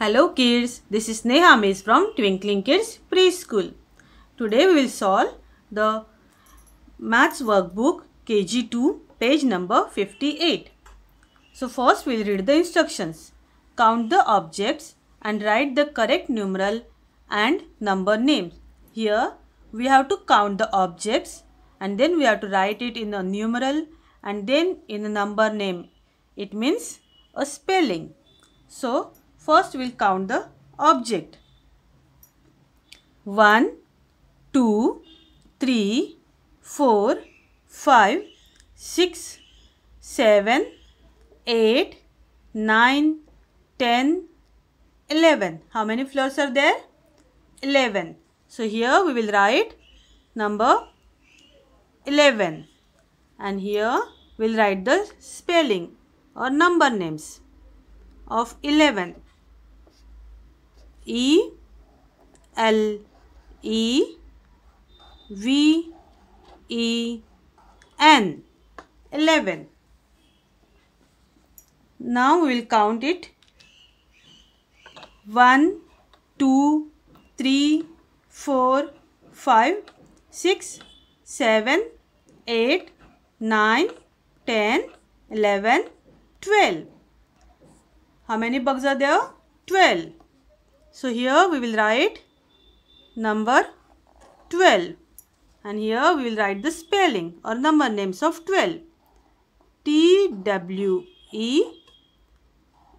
Hello kids, this is Neha Miss from Twinkling Kids Preschool. Today we will solve the Maths Workbook KG2 page number 58. So first we will read the instructions. Count the objects and write the correct numeral and number names. Here we have to count the objects and then we have to write it in a numeral and then in a number name. It means a spelling. So First we'll count the object. 1, 2, 3, 4, 5, 6, 7, 8, 9, 10, 11. How many floors are there? 11. So here we will write number 11 and here we'll write the spelling or number names of 11. E L E V E N eleven now we will count it one two three four five six seven eight nine ten eleven twelve how many bugs are there twelve So here we will write number 12 and here we will write the spelling or number names of 12. T W E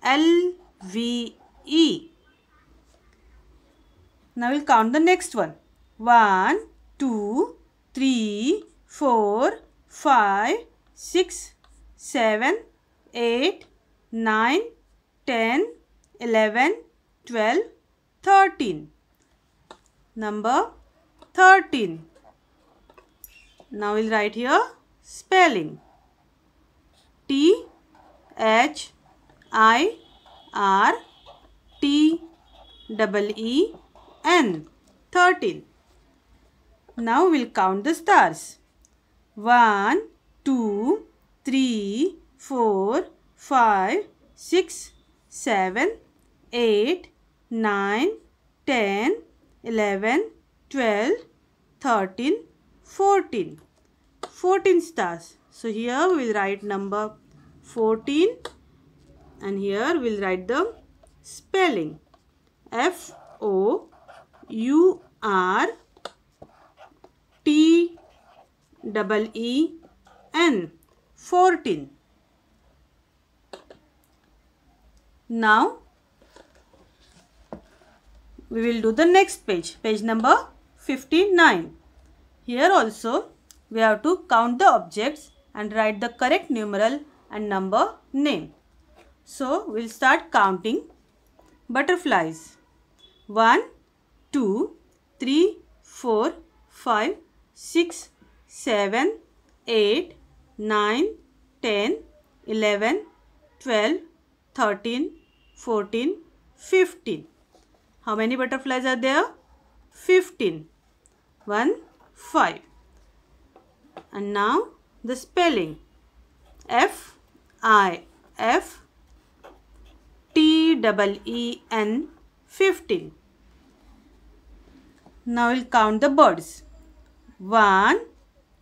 L V E. Now we'll count the next one. 1, 2, 3, 4, 5, 6, 7, 8, 9, 10, 11, 12, 13. Number 13. Now we'll write here spelling. T H I R T double E N 13. Now we'll count the stars. 1, 2, 3, 4, 5, 6, 7, 8, 9, 10, 11, 12, 13, 14. 14 stars. So here we will write number 14 and here we will write the spelling. F O U R T double E N 14. Now we will do the next page, page number 59. Here also we have to count the objects and write the correct numeral and number name. So we will start counting butterflies. 1, 2, 3, 4, 5, 6, 7, 8, 9, 10, 11, 12, 13, 14, 15. How many butterflies are there? 15. 1, 5. And now the spelling. F, I, F, T, double E, N, 15. Now we'll count the birds. 1,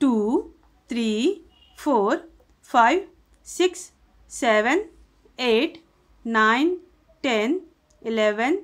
2, 3, 4, 5, 6, 7, 8, 9, 10, 11,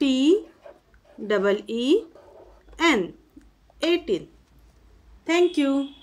T double E N 18. Thank you.